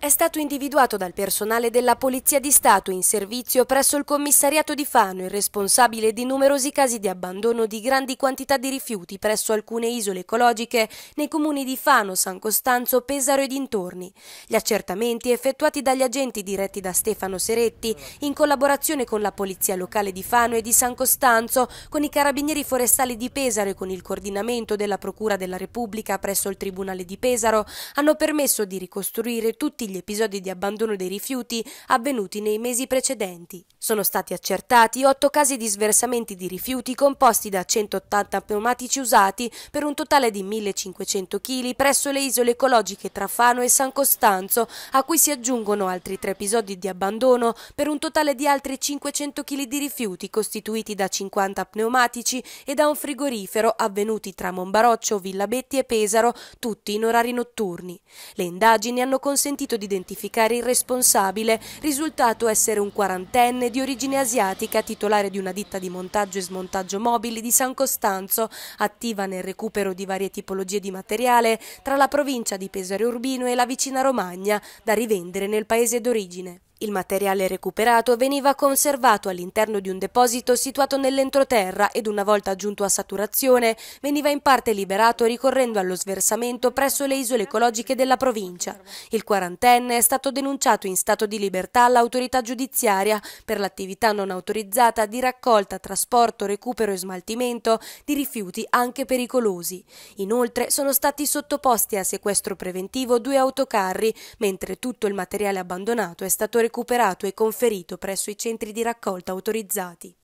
è stato individuato dal personale della Polizia di Stato in servizio presso il commissariato di Fano il responsabile di numerosi casi di abbandono di grandi quantità di rifiuti presso alcune isole ecologiche nei comuni di Fano, San Costanzo, Pesaro e dintorni. Gli accertamenti effettuati dagli agenti diretti da Stefano Seretti in collaborazione con la Polizia locale di Fano e di San Costanzo, con i carabinieri forestali di Pesaro e con il coordinamento della Procura della Repubblica presso il Tribunale di Pesaro hanno permesso di ricostruire tutti gli episodi di abbandono dei rifiuti avvenuti nei mesi precedenti. Sono stati accertati otto casi di sversamenti di rifiuti composti da 180 pneumatici usati per un totale di 1500 kg presso le isole ecologiche Trafano e San Costanzo, a cui si aggiungono altri tre episodi di abbandono per un totale di altri 500 kg di rifiuti costituiti da 50 pneumatici e da un frigorifero avvenuti tra Monbaroccio, Villabetti e Pesaro, tutti in orari notturni. Le indagini hanno consentito di identificare il responsabile, risultato essere un quarantenne di origine asiatica, titolare di una ditta di montaggio e smontaggio mobili di San Costanzo, attiva nel recupero di varie tipologie di materiale tra la provincia di Pesaro Urbino e la vicina Romagna, da rivendere nel paese d'origine. Il materiale recuperato veniva conservato all'interno di un deposito situato nell'entroterra ed una volta giunto a saturazione veniva in parte liberato ricorrendo allo sversamento presso le isole ecologiche della provincia. Il quarantenne è stato denunciato in stato di libertà all'autorità giudiziaria per l'attività non autorizzata di raccolta, trasporto, recupero e smaltimento di rifiuti anche pericolosi. Inoltre sono stati sottoposti a sequestro preventivo due autocarri, mentre tutto il materiale abbandonato è stato recuperato recuperato e conferito presso i centri di raccolta autorizzati.